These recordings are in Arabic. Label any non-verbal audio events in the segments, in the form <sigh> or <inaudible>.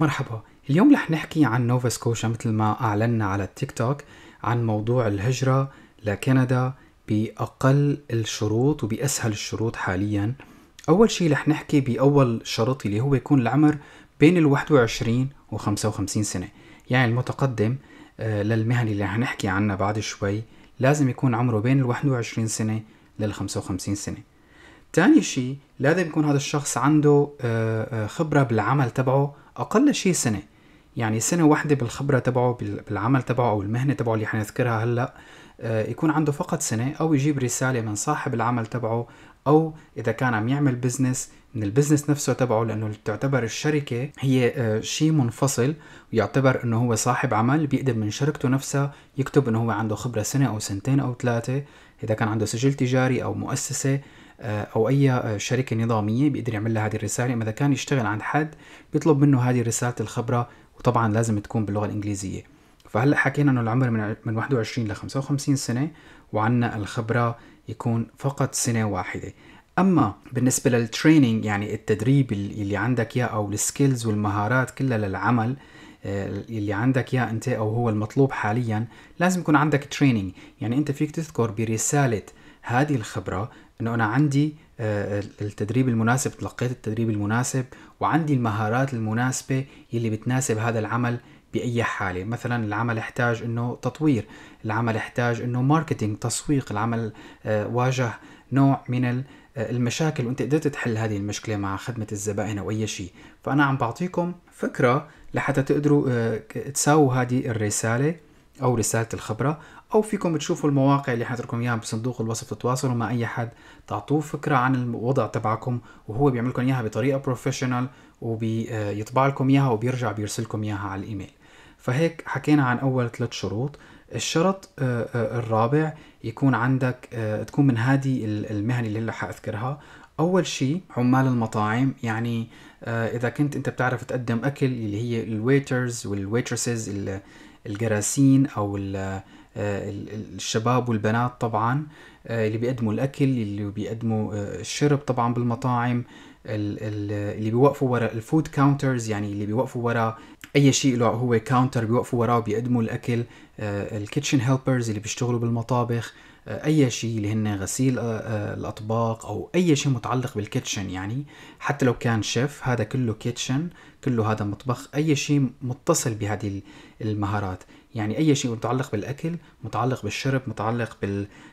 مرحبا اليوم رح نحكي عن نوفا سكوشا مثل ما أعلنا على التيك توك عن موضوع الهجرة لكندا بأقل الشروط وبأسهل الشروط حاليا أول شيء رح نحكي بأول شرط اللي هو يكون العمر بين ال 21 و 55 سنة يعني المتقدم آه، للمهن اللي رح نحكي عنها بعد شوي لازم يكون عمره بين ال 21 سنة لل 55 سنة تاني شيء لازم يكون هذا الشخص عنده آه، آه، خبرة بالعمل تبعه اقل شيء سنه يعني سنه واحده بالخبره تبعه بالعمل تبعه او المهنه تبعه اللي حنذكرها هلا آه، يكون عنده فقط سنه او يجيب رساله من صاحب العمل تبعه او اذا كان عم يعمل بزنس من البزنس نفسه تبعه لانه تعتبر الشركه هي آه، شيء منفصل ويعتبر انه هو صاحب عمل بيقدر من شركته نفسها يكتب انه هو عنده خبره سنه او سنتين او ثلاثه اذا كان عنده سجل تجاري او مؤسسه او اي شركه نظاميه بيقدر يعمل لها هذه الرساله اما اذا كان يشتغل عند حد بيطلب منه هذه رساله الخبره وطبعا لازم تكون باللغه الانجليزيه فهلا حكينا انه العمر من من 21 ل 55 سنه وعندنا الخبره يكون فقط سنه واحده اما بالنسبه للتريننج يعني التدريب اللي عندك اياه او السكيلز والمهارات كلها للعمل آه، اللي عندك اياه انت او هو المطلوب حاليا لازم يكون عندك تريننج يعني انت فيك تذكر برساله هذه الخبره انه انا عندي آه، التدريب المناسب تلقيت التدريب المناسب وعندي المهارات المناسبة يلي بتناسب هذا العمل بأي حالة مثلا العمل احتاج انه تطوير العمل احتاج انه ماركتينج تسويق العمل آه، واجه نوع من آه، المشاكل وانت قدرت تحل هذه المشكلة مع خدمة الزبائن او اي شيء فانا عم بعطيكم فكرة لحتى تقدروا تساووا هذه الرسالة او رساله الخبره او فيكم تشوفوا المواقع اللي حنتركم اياها بصندوق الوصف تتواصلوا مع اي حد تعطوه فكره عن الوضع تبعكم وهو بيعمل لكم اياها بطريقه بروفيشنال وبيطبع لكم اياها وبيرجع بيرسلكم اياها على الايميل فهيك حكينا عن اول ثلاث شروط الشرط آه، آه، الرابع يكون عندك آه، تكون من هذه المهن اللي هلا حاذكرها اول شيء عمال المطاعم يعني اذا كنت انت بتعرف تقدم اكل اللي هي الويترز والويترسز الجراسين او آه، الشباب والبنات طبعا آه، اللي بيقدموا الاكل اللي بيقدموا آه، الشرب طبعا بالمطاعم اللي بيوقفوا ورا الفود كاونترز يعني اللي بيوقفوا ورا اي شيء له هو كاونتر بيوقفوا وراه بيقدموا الاكل الكيتشن هيلبرز اللي بيشتغلوا بالمطابخ آه، اي شيء اللي هن غسيل آه، آه، الاطباق او اي شيء متعلق بالكيتشن يعني حتى لو كان شيف هذا كله كيتشن كله هذا مطبخ اي شيء متصل بهذه المهارات يعني اي شيء متعلق بالاكل متعلق بالشرب متعلق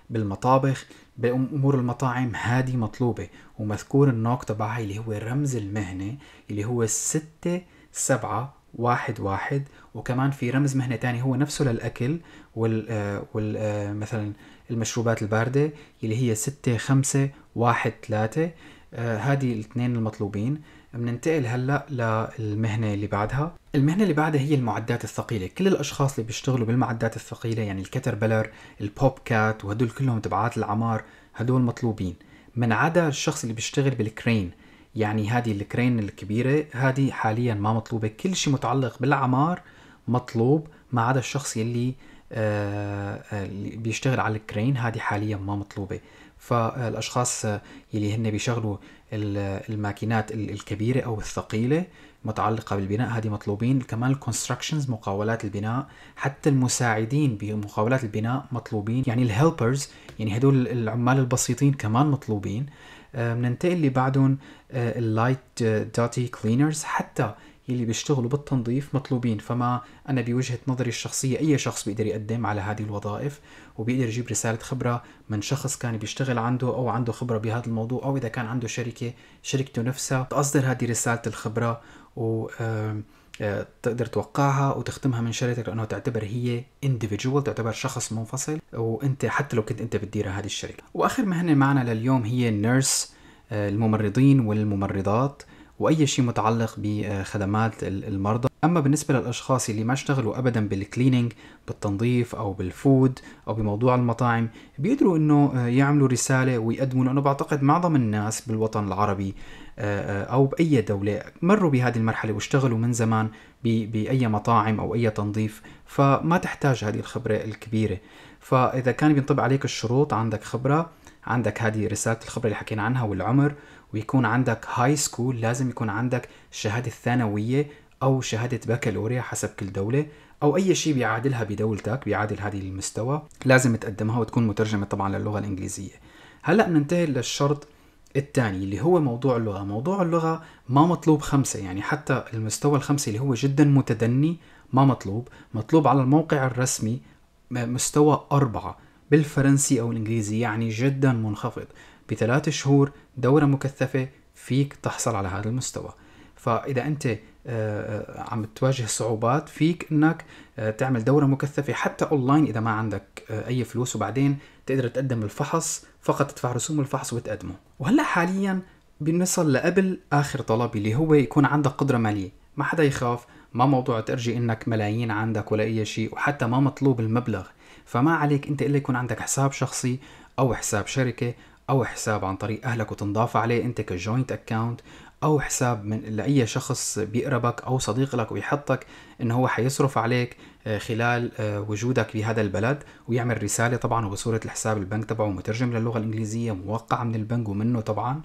بالمطابخ بامور المطاعم هذه مطلوبه ومذكور النوك تبعها اللي هو رمز المهنه اللي هو ستة سبعة واحد واحد وكمان في رمز مهنه تاني هو نفسه للاكل وال... مثلا المشروبات الباردة اللي هي ستة خمسة واحد ثلاثة آه، هذه الاثنين المطلوبين بننتقل هلا للمهنه اللي بعدها المهنه اللي بعدها هي المعدات الثقيله كل الاشخاص اللي بيشتغلوا بالمعدات الثقيله يعني الكتربلر البوب كات وهدول كلهم تبعات العمار هدول مطلوبين من عدا الشخص اللي بيشتغل بالكرين يعني هذه الكرين الكبيره هذه حاليا ما مطلوبه كل شيء متعلق بالعمار مطلوب ما عدا الشخص يلي آه، بيشتغل على الكرين هذه حاليا ما مطلوبه فالاشخاص يلي هن بيشغلوا الماكينات الكبيره او الثقيله متعلقه بالبناء هذه مطلوبين كمان الكونستراكشنز مقاولات البناء حتى المساعدين بمقاولات البناء مطلوبين يعني الهيلبرز يعني هدول العمال البسيطين كمان مطلوبين بننتقل اللي بعدهم اللايت دوتي كلينرز حتى اللي بيشتغلوا بالتنظيف مطلوبين فما أنا بوجهة نظري الشخصية أي شخص بيقدر يقدم على هذه الوظائف وبيقدر يجيب رسالة خبرة من شخص كان بيشتغل عنده أو عنده خبرة بهذا الموضوع أو إذا كان عنده شركة شركته نفسها تصدر هذه رسالة الخبرة و آه، آه، تقدر توقعها وتختمها من شركتك لانه تعتبر هي individual تعتبر شخص منفصل وانت حتى لو كنت انت بتديرها هذه الشركه واخر مهنه معنا لليوم هي النيرس آه، الممرضين والممرضات واي شيء متعلق بخدمات المرضى اما بالنسبه للاشخاص اللي ما اشتغلوا ابدا بالكليننج بالتنظيف او بالفود او بموضوع المطاعم بيقدروا انه آه، يعملوا رساله ويقدموا لانه بعتقد معظم الناس بالوطن العربي آه، آه، او باي دوله مروا بهذه المرحله واشتغلوا من زمان باي مطاعم او اي تنظيف فما تحتاج هذه الخبره الكبيره فاذا كان بينطبق عليك الشروط عندك خبره عندك هذه رسالة الخبرة اللي حكينا عنها والعمر ويكون عندك هاي سكول لازم يكون عندك شهادة ثانوية أو شهادة بكالوريا حسب كل دولة أو أي شيء بيعادلها بدولتك بيعادل هذه المستوى لازم تقدمها وتكون مترجمة طبعا للغة الإنجليزية هلأ بننتهي للشرط الثاني اللي هو موضوع اللغة موضوع اللغة ما مطلوب خمسة يعني حتى المستوى الخمسة اللي هو جدا متدني ما مطلوب مطلوب على الموقع الرسمي مستوى أربعة بالفرنسي أو الإنجليزي يعني جدا منخفض بثلاث شهور دورة مكثفة فيك تحصل على هذا المستوى فإذا أنت آه، آه، عم تواجه صعوبات فيك انك آه، تعمل دوره مكثفه حتى اونلاين اذا ما عندك اي فلوس وبعدين تقدر تقدم الفحص فقط تدفع رسوم الفحص وتقدمه وهلا حاليا بنصل لقبل اخر طلب اللي هو يكون عندك قدره ماليه ما حدا يخاف ما موضوع ترجي انك ملايين عندك ولا اي شيء وحتى ما مطلوب المبلغ فما عليك انت الا يكون عندك حساب شخصي او حساب شركه او حساب عن طريق اهلك وتنضاف عليه انت كجوينت اكاونت او حساب من لاي شخص بيقربك او صديق لك ويحطك انه هو حيصرف عليك آه، خلال آه، وجودك بهذا البلد ويعمل رساله طبعا وبصوره الحساب البنك تبعه مترجم للغه الانجليزيه موقعه من البنك ومنه طبعا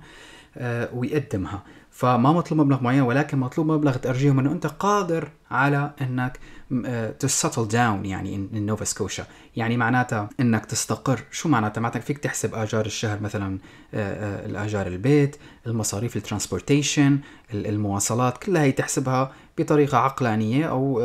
آه، ويقدمها فما مطلوب مبلغ معين ولكن مطلوب مبلغ تأرجيهم انه انت قادر على انك تستل داون آه، يعني ان نوفا سكوشا يعني معناتها انك تستقر شو معناتها معناتها فيك تحسب اجار الشهر مثلا آه، آه، الاجار البيت المصاريف الترانسبورتيشن المواصلات كلها هي تحسبها بطريقه عقلانيه او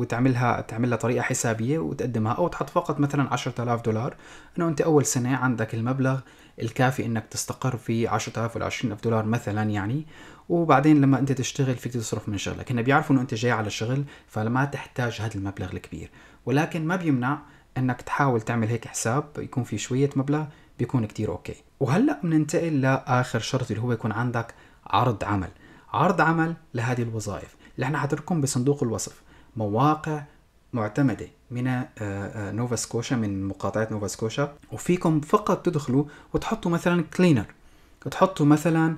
وتعملها تعملها طريقه حسابيه وتقدمها او تحط فقط مثلا 10000 دولار انه انت اول سنه عندك المبلغ الكافي انك تستقر في 10000 ولا 20000 دولار مثلا يعني وبعدين لما انت تشتغل فيك تصرف من شغلك هن بيعرفوا انه انت جاي على شغل فما تحتاج هذا المبلغ الكبير ولكن ما بيمنع انك تحاول تعمل هيك حساب يكون في شويه مبلغ بيكون كتير اوكي وهلا بننتقل لاخر شرط اللي هو يكون عندك عرض عمل عرض عمل لهذه الوظائف اللي احنا حتركم بصندوق الوصف مواقع معتمدة من آه، آه، نوفا سكوشا من مقاطعة نوفا سكوشا وفيكم فقط تدخلوا وتحطوا مثلا كلينر تحطوا مثلا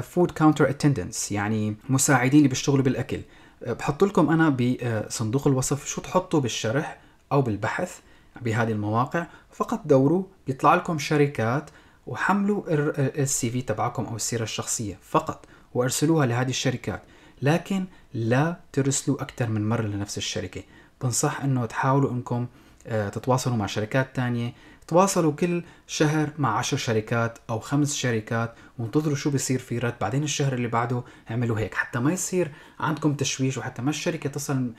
فود كاونتر اتندنس يعني مساعدين اللي بيشتغلوا بالاكل آه، بحط لكم انا بصندوق الوصف شو تحطوا بالشرح او بالبحث بهذه المواقع فقط دوروا بيطلع لكم شركات وحملوا السي في آه، تبعكم او السيره الشخصيه فقط وارسلوها لهذه الشركات لكن لا ترسلوا اكثر من مره لنفس الشركه بنصح انه تحاولوا انكم آه، تتواصلوا مع شركات ثانيه تواصلوا كل شهر مع عشر شركات أو خمس شركات وانتظروا شو بصير في رد بعدين الشهر اللي بعده اعملوا هيك حتى ما يصير عندكم تشويش وحتى ما الشركة تصل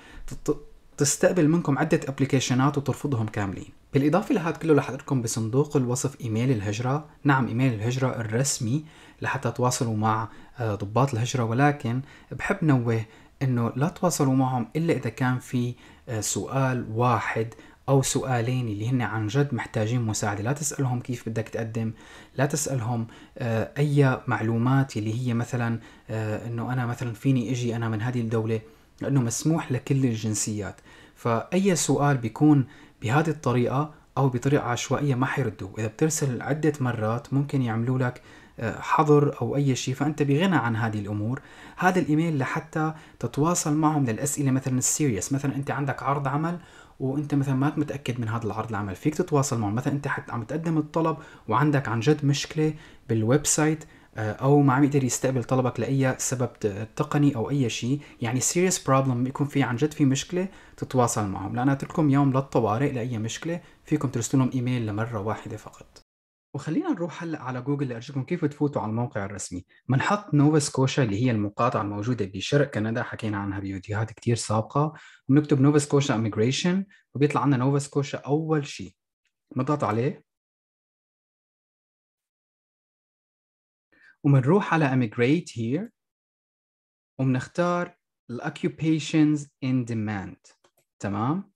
تستقبل منكم عدة ابلكيشنات وترفضهم كاملين بالإضافة لهذا كله رح لكم بصندوق الوصف إيميل الهجرة نعم إيميل الهجرة الرسمي لحتى تواصلوا مع آه، ضباط الهجرة ولكن بحب نوه انه لا تواصلوا معهم الا اذا كان في آه، سؤال واحد او سؤالين اللي هن عن جد محتاجين مساعده لا تسالهم كيف بدك تقدم لا تسالهم آه، اي معلومات اللي هي مثلا آه، انه انا مثلا فيني اجي انا من هذه الدوله لانه مسموح لكل الجنسيات فاي سؤال بيكون بهذه الطريقه او بطريقه عشوائيه ما حيردوا اذا بترسل عده مرات ممكن يعملوا لك آه، حظر او اي شيء فانت بغنى عن هذه الامور هذا الايميل لحتى تتواصل معهم للاسئله مثلا السيريس مثلا انت عندك عرض عمل وانت مثلا ما متاكد من هذا العرض العمل فيك تتواصل معهم مثلا انت عم تقدم الطلب وعندك عن جد مشكله بالويب سايت آه، او ما عم يقدر يستقبل طلبك لاي سبب تقني او اي شيء يعني سيريس بروبلم بيكون في عن جد في مشكله تتواصل معهم لان اترككم يوم للطوارئ لاي مشكله فيكم ترسلوا لهم ايميل لمره واحده فقط وخلينا نروح هلا على جوجل لارجيكم كيف تفوتوا على الموقع الرسمي، منحط نوفا سكوشا اللي هي المقاطعه الموجوده بشرق كندا حكينا عنها بفيديوهات كثير سابقه، بنكتب نوفا سكوشا اميجريشن وبيطلع لنا نوفا سكوشا اول شيء. نضغط عليه وبنروح على اميجريت هير وبنختار الاكيوبيشنز ان ديماند تمام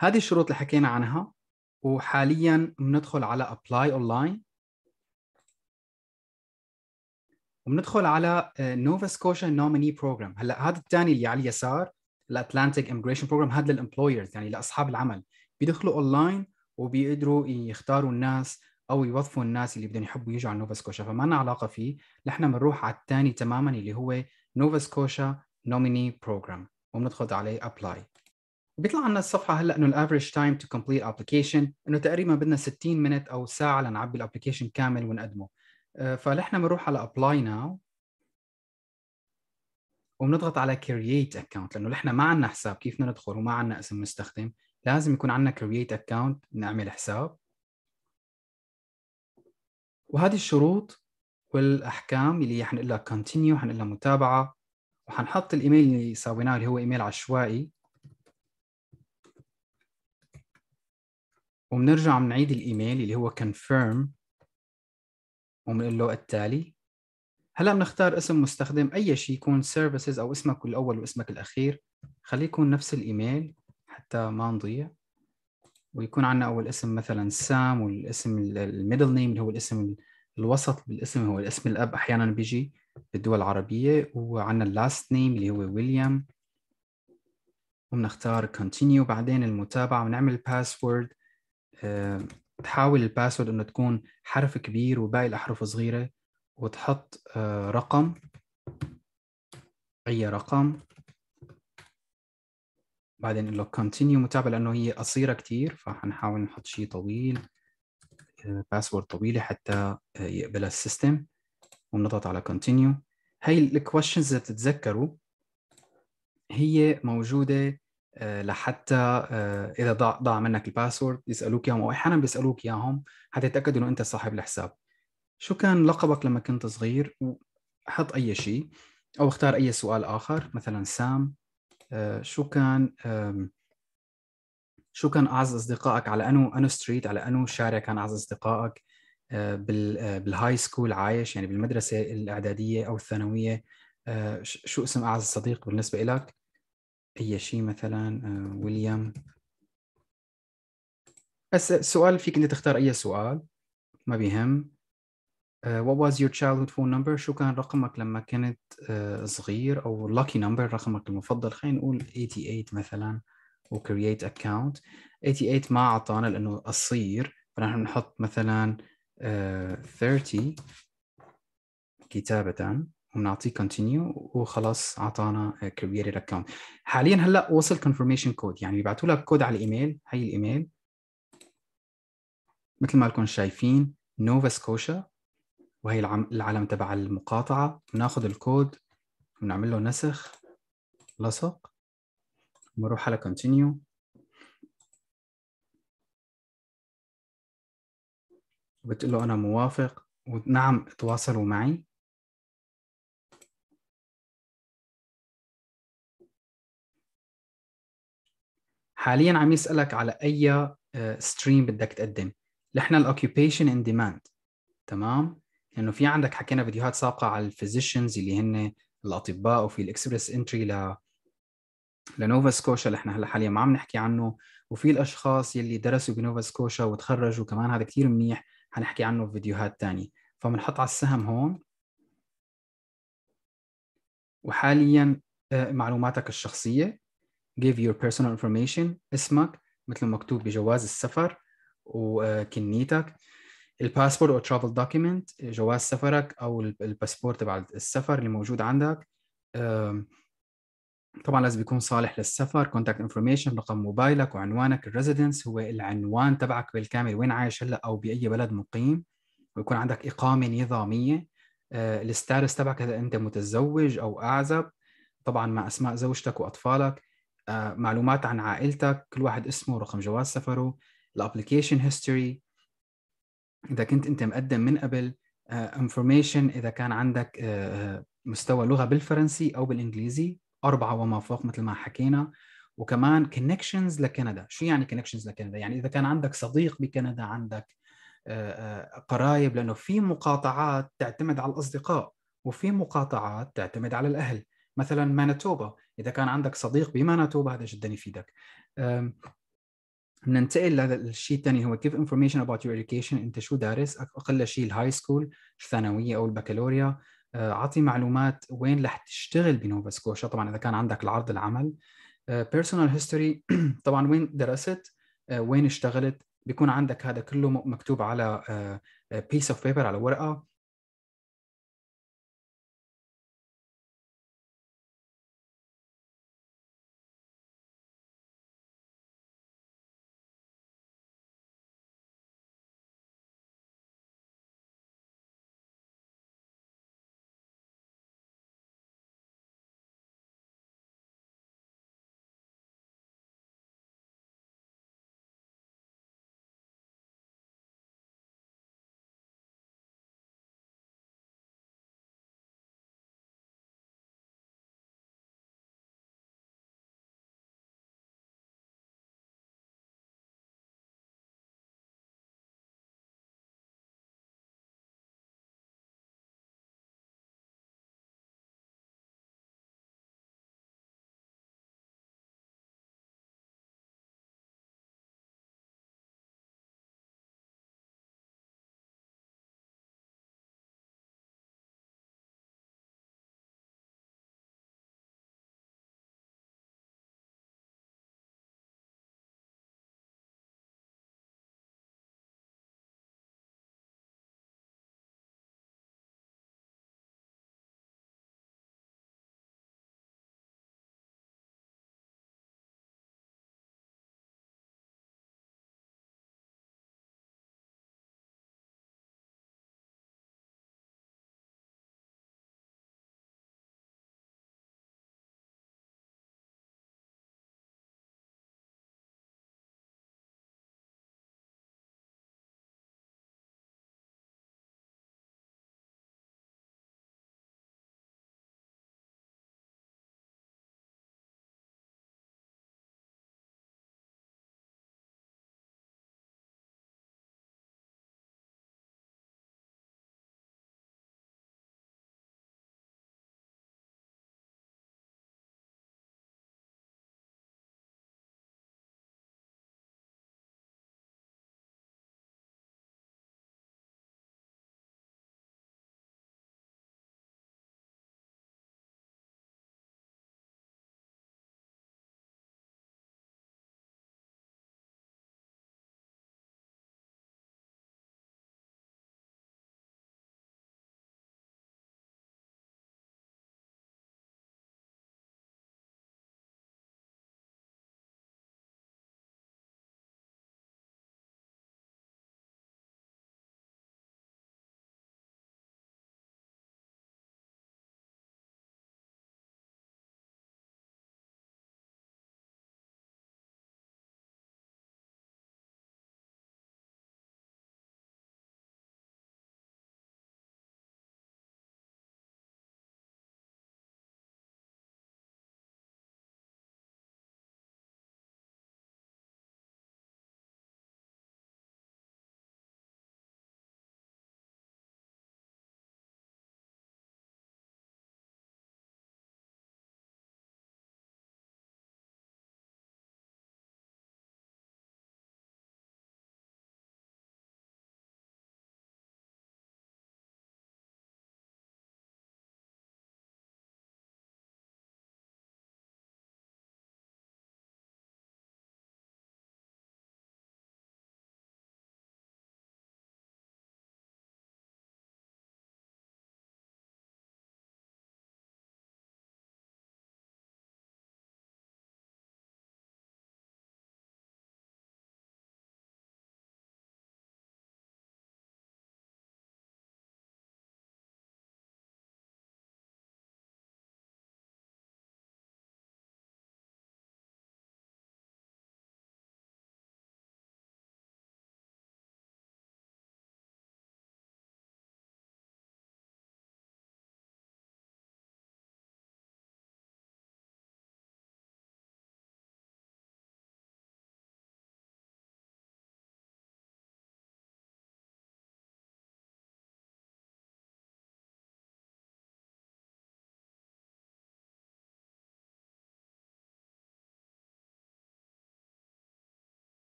هذه الشروط اللي حكينا عنها وحاليا بندخل على ابلاي online وبندخل على نوفا سكوشا نوميني بروجرام هلا هذا الثاني اللي على اليسار الاتلانتيك اميجريشن بروجرام هذا للامبلويرز يعني لاصحاب العمل بيدخلوا اونلاين وبيقدروا يختاروا الناس او يوظفوا الناس اللي بدهم يحبوا يجوا على نوفا سكوشا فما لنا علاقه فيه نحن بنروح على الثاني تماما اللي هو نوفا سكوشا نوميني بروجرام وبندخل عليه ابلاي بيطلع عنا الصفحه هلا انه الافريج تايم تو كومبليت ابلكيشن انه تقريبا بدنا 60 مينت او ساعه لنعبي الابلكيشن كامل ونقدمه آه، فنحن بنروح على ابلاي ناو وبنضغط على كرييت اكونت لانه نحن ما عندنا حساب كيف بدنا ندخل وما عندنا اسم مستخدم لازم يكون عندنا كرييت اكونت نعمل حساب وهذه الشروط والاحكام اللي هي حنقول لها كونتينيو حنقول لها متابعه وحنحط الايميل اللي سويناه اللي هو ايميل عشوائي وبنرجع بنعيد الايميل اللي هو confirm وبنقول له التالي هلا بنختار اسم مستخدم اي شيء يكون services او اسمك الاول واسمك الاخير خليه يكون نفس الايميل حتى ما نضيع ويكون عندنا اول اسم مثلا سام والاسم الميدل نيم اللي هو الاسم الوسط بالاسم هو الاسم الاب احيانا بيجي بالدول العربيه وعندنا اللاست نيم اللي هو ويليام وبنختار continue بعدين المتابعه ونعمل باسورد آه، تحاول الباسورد انه تكون حرف كبير وباقي الاحرف صغيره وتحط آه، رقم اي رقم بعدين له continue متابعة لأنه هي قصيرة كثير فحنحاول نحط شيء طويل باسورد آه، طويلة حتى يقبلها السيستم ونضغط على continue هاي الكويشنز اللي بتتذكروا هي موجودة آه، لحتى آه، اذا ضاع ضاع منك الباسورد يسالوك اياهم او احيانا بيسالوك اياهم حتى يتاكدوا انه انت صاحب الحساب شو كان لقبك لما كنت صغير حط اي شيء او اختار اي سؤال اخر مثلا سام آه، شو كان شو كان اعز اصدقائك على انو انو ستريت على انو شارع كان اعز اصدقائك بالهاي سكول عايش يعني بالمدرسه الاعداديه او الثانويه شو اسم اعز صديق بالنسبه لك أي شيء مثلا آه، ويليام بس السؤال فيك أنت تختار أي سؤال ما بيهم آه، what was your childhood phone number شو كان رقمك لما كنت آه، صغير أو lucky number رقمك المفضل خلينا نقول 88 مثلا و create account 88 ما أعطانا لأنه قصير فنحن بنحط مثلا 30 كتابة ونعطيه كونتينيو وخلاص اعطانا كرييتد اكونت حاليا هلا وصل كونفرميشن كود يعني بيبعثوا لك كود على الايميل هي الايميل مثل ما لكم شايفين نوفا سكوشا وهي العلم تبع المقاطعه بناخذ الكود بنعمل له نسخ لصق بنروح على كونتينيو بتقول له انا موافق ونعم تواصلوا معي حاليا عم يسالك على اي ستريم آه، بدك تقدم نحن الاوكيوبيشن ان ديماند تمام لانه يعني في عندك حكينا فيديوهات سابقه على الفيزيشنز اللي هن الاطباء وفي الاكسبرس انتري ل لنوفا سكوشا اللي احنا هلا حاليا ما عم نحكي عنه وفي الاشخاص يلي درسوا بنوفا سكوشا وتخرجوا كمان هذا كثير منيح حنحكي عنه في فيديوهات ثانيه فبنحط على السهم هون وحاليا آه، معلوماتك الشخصيه give your personal information اسمك مثل مكتوب بجواز السفر وكنيتك الباسبور او ترافل دوكيمنت جواز سفرك او الباسبور تبع السفر اللي موجود عندك طبعا لازم يكون صالح للسفر كونتاكت انفورميشن رقم موبايلك وعنوانك الريزيدنس هو العنوان تبعك بالكامل وين عايش هلا او باي بلد مقيم ويكون عندك اقامه نظاميه آه، الستاتس تبعك اذا انت متزوج او اعزب طبعا مع اسماء زوجتك واطفالك آه، معلومات عن عائلتك كل واحد اسمه رقم جواز سفره الابلكيشن هيستوري اذا كنت انت مقدم من قبل انفورميشن آه، اذا كان عندك آه، مستوى لغه بالفرنسي او بالانجليزي اربعه وما فوق مثل ما حكينا وكمان كونكشنز لكندا شو يعني كونكشنز لكندا يعني اذا كان عندك صديق بكندا عندك قرايب لانه في مقاطعات تعتمد على الاصدقاء وفي مقاطعات تعتمد على الاهل مثلا مانيتوبا اذا كان عندك صديق بمانيتوبا هذا جدا يفيدك ننتقل للشيء الثاني هو give information about your education انت شو دارس اقل شيء الهاي سكول الثانويه او البكالوريا أه، اعطي معلومات وين رح تشتغل بنوفا سكوشا طبعا اذا كان عندك العرض العمل بيرسونال أه، هيستوري <clears throat> طبعا وين درست أه، وين اشتغلت بيكون عندك هذا كله مكتوب على بيس اوف بيبر على ورقه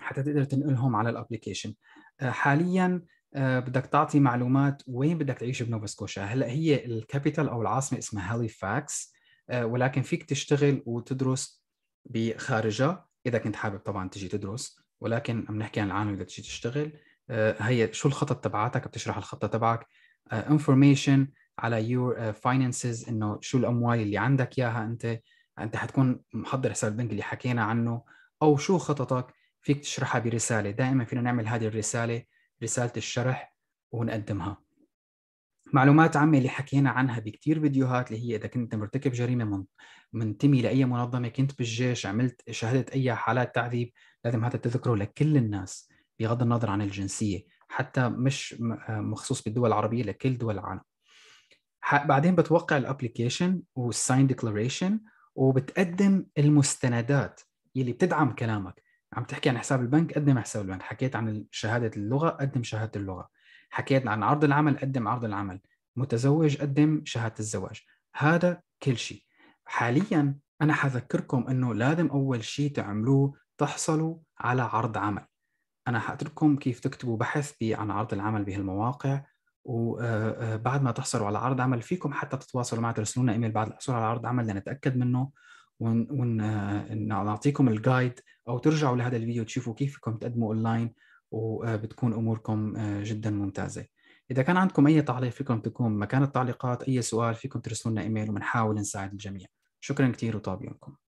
حتى تقدر تنقلهم على الابلكيشن آه، حاليا آه، بدك تعطي معلومات وين بدك تعيش بنوفا سكوشيا هلا هي الكابيتال او العاصمه اسمها هاليفاكس آه، ولكن فيك تشتغل وتدرس بخارجها اذا كنت حابب طبعا تجي تدرس ولكن عم نحكي عن العالم اذا تجي تشتغل هي شو الخطط تبعاتك بتشرح الخطه تبعك انفورميشن على يور فاينانسز انه شو الاموال اللي عندك اياها انت انت حتكون محضر حساب البنك اللي حكينا عنه او شو خططك فيك تشرحها برسالة دائما فينا نعمل هذه الرسالة رسالة الشرح ونقدمها معلومات عامة اللي حكينا عنها بكتير فيديوهات اللي هي إذا كنت مرتكب جريمة من منتمي لأي منظمة كنت بالجيش عملت شهدت أي حالات تعذيب لازم هذا تذكره لكل الناس بغض النظر عن الجنسية حتى مش مخصوص بالدول العربية لكل دول العالم بعدين بتوقع الابلكيشن والساين ديكلاريشن وبتقدم المستندات يلي بتدعم كلامك عم تحكي عن حساب البنك قدم حساب البنك حكيت عن شهاده اللغه قدم شهاده اللغه حكيت عن عرض العمل قدم عرض العمل متزوج قدم شهاده الزواج هذا كل شيء حاليا انا حذكركم انه لازم اول شيء تعملوه تحصلوا على عرض عمل انا حاترككم كيف تكتبوا بحث عن عرض العمل بهالمواقع وبعد آه، آه، ما تحصلوا على عرض عمل فيكم حتى تتواصلوا معي ترسلوا لنا ايميل بعد الحصول على عرض عمل لنتاكد منه ونعطيكم الجايد او ترجعوا لهذا الفيديو تشوفوا كيف فيكم تقدموا اونلاين وبتكون اموركم آه، جدا ممتازه اذا كان عندكم اي تعليق فيكم تكون مكان التعليقات اي سؤال فيكم ترسلوا لنا ايميل وبنحاول نساعد الجميع شكرا كثير وطاب يومكم